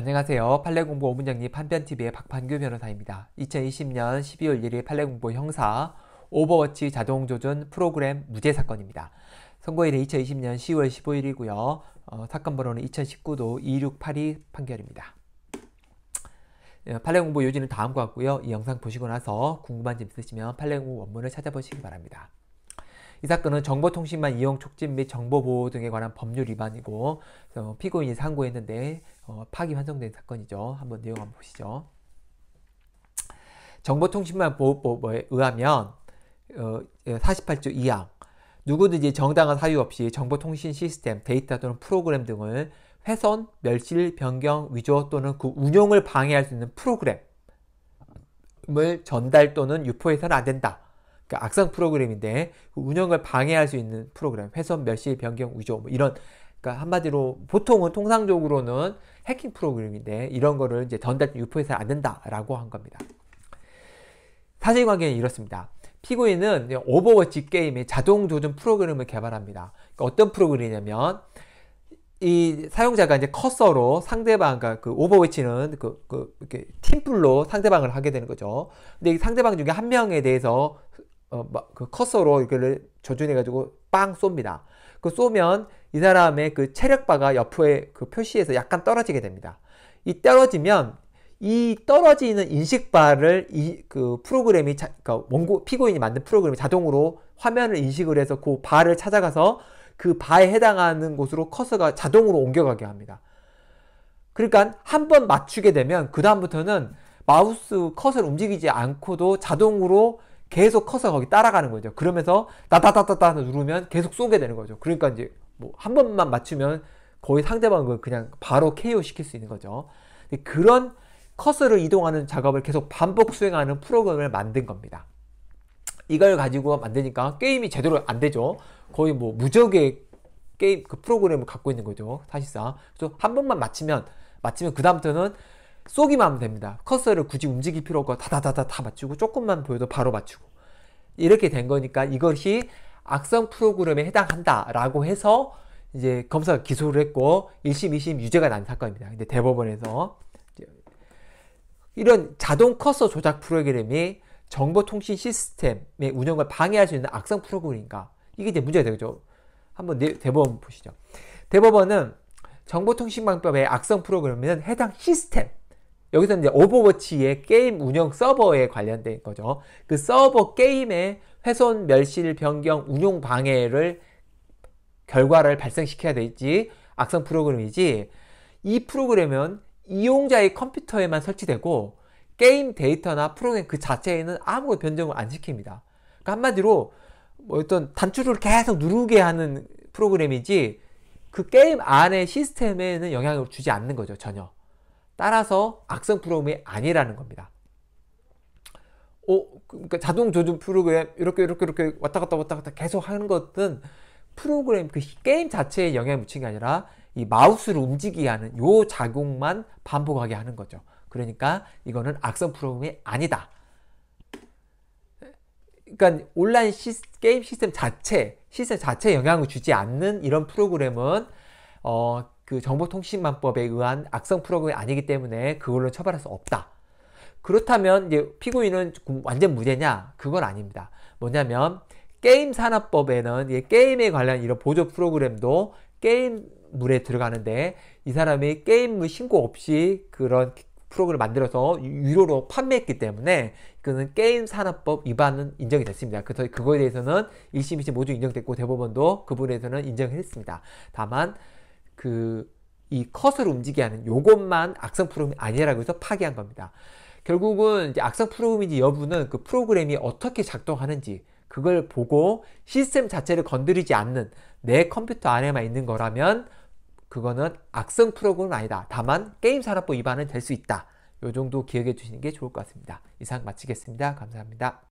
안녕하세요. 판례공부 오문영리 판변TV의 박판규 변호사입니다. 2020년 12월 1일 판례공부 형사 오버워치 자동조준 프로그램 무죄 사건입니다. 선고일은 2020년 10월 15일이고요. 어, 사건 번호는 2019도 2682 판결입니다. 예, 판례공부 요지는 다음과 같고요. 이 영상 보시고 나서 궁금한 점 있으시면 판례공부 원문을 찾아보시기 바랍니다. 이 사건은 정보통신망 이용 촉진 및 정보보호 등에 관한 법률 위반이고 피고인이 상고했는데 어, 파기 환송된 사건이죠. 한번 내용 한번 보시죠. 정보통신망 보호법에 의하면 어, 48조 예, 2항 누구든지 정당한 사유 없이 정보통신 시스템, 데이터 또는 프로그램 등을 훼손, 멸실, 변경, 위조 또는 그 운용을 방해할 수 있는 프로그램을 전달 또는 유포해서는 안 된다. 그러니까 악성 프로그램인데 그 운영을 방해할 수 있는 프로그램, 회선 몇시 에 변경 위조 뭐 이런 그러니까 한마디로 보통은 통상적으로는 해킹 프로그램인데 이런 거를 이제 전달 유포해서 안 된다라고 한 겁니다. 사실관계는 이렇습니다. 피고인은 오버워치 게임의 자동 조준 프로그램을 개발합니다. 그러니까 어떤 프로그램이냐면 이 사용자가 이제 커서로 상대방과 그 오버워치는 그, 그, 이렇게 팀플로 상대방을 하게 되는 거죠. 근데 이 상대방 중에 한 명에 대해서 어, 그 커서로 이걸 조준해 가지고 빵 쏩니다. 그 쏘면 이 사람의 그 체력바가 옆에 그 표시에서 약간 떨어지게 됩니다. 이 떨어지면 이 떨어지는 인식바를 이 그 프로그램이 자, 그러니까 원고 피고인이 만든 프로그램이 자동으로 화면을 인식을 해서 그 바를 찾아가서 그 바에 해당하는 곳으로 커서가 자동으로 옮겨가게 합니다. 그러니까 한 번 맞추게 되면 그 다음부터는 마우스 컷을 움직이지 않고도 자동으로 계속 커서 거기 따라가는 거죠. 그러면서 따따따따따 누르면 계속 쏘게 되는 거죠. 그러니까 이제 뭐 한 번만 맞추면 거의 상대방을 그냥 바로 KO 시킬 수 있는 거죠. 그런 커서를 이동하는 작업을 계속 반복 수행하는 프로그램을 만든 겁니다. 이걸 가지고 만드니까 게임이 제대로 안 되죠. 거의 뭐 무적의 게임 그 프로그램을 갖고 있는 거죠. 사실상. 그래서 한 번만 맞추면맞추면 그다음부터는 쏘기만 하면 됩니다. 커서를 굳이 움직일 필요 없고 다다다다 다 맞추고 조금만 보여도 바로 맞추고 이렇게 된 거니까 이것이 악성 프로그램에 해당한다라고 해서 이제 검사가 기소를 했고 1심, 2심 유죄가 난 사건입니다. 근데 대법원에서 이런 자동 커서 조작 프로그램이 정보통신 시스템의 운영을 방해할 수 있는 악성 프로그램인가 이게 이제 문제가 되죠. 한번 대법원 보시죠. 대법원은 정보통신망법의 악성 프로그램에는 해당 시스템 여기서 이제 오버워치의 게임 운영 서버에 관련된 거죠. 그 서버 게임의 훼손, 멸실, 변경, 운용 방해를 결과를 발생시켜야 되지 악성 프로그램이지 이 프로그램은 이용자의 컴퓨터에만 설치되고 게임 데이터나 프로그램 그 자체에는 아무 변경을 안 시킵니다. 그러니까 한마디로 뭐 어떤 단추를 계속 누르게 하는 프로그램이지 그 게임 안에 시스템에는 영향을 주지 않는 거죠 전혀. 따라서 악성 프로그램이 아니라는 겁니다. 어, 그러니까 자동 조준 프로그램 이렇게 이렇게 이렇게 왔다 갔다 왔다 갔다 계속 하는 것은 프로그램 그 게임 자체에 영향을 미친 게 아니라 이 마우스를 움직이게 하는 요 작용만 반복하게 하는 거죠. 그러니까 이거는 악성 프로그램이 아니다. 그러니까 온라인 시 게임 시스템 자체, 시스템 자체에 영향을 주지 않는 이런 프로그램은 어, 그 정보통신망법에 의한 악성 프로그램이 아니기 때문에 그걸로 처벌할 수 없다. 그렇다면 이제 피고인은 완전 무죄냐? 그건 아닙니다. 뭐냐면 게임 산업법에는 게임에 관련 이런 보조 프로그램도 게임물에 들어가는데 이 사람이 게임물 신고 없이 그런 프로그램을 만들어서 유료로 판매했기 때문에 그는 게임 산업법 위반은 인정이 됐습니다. 그거에 대해서는 1심, 2심 모두 인정됐고 대법원도 그분에 부서는인정 했습니다. 다만 그이 컷을 움직이게 하는 요것만 악성 프로그램이 아니라고 해서 파괴한 겁니다. 결국은 이제 악성 프로그램인지 여부는 그 프로그램이 어떻게 작동하는지 그걸 보고 시스템 자체를 건드리지 않는 내 컴퓨터 안에만 있는 거라면 그거는 악성 프로그램은 아니다. 다만 게임 산업법 위반은 될 수 있다. 요 정도 기억해 주시는 게 좋을 것 같습니다. 이상 마치겠습니다. 감사합니다.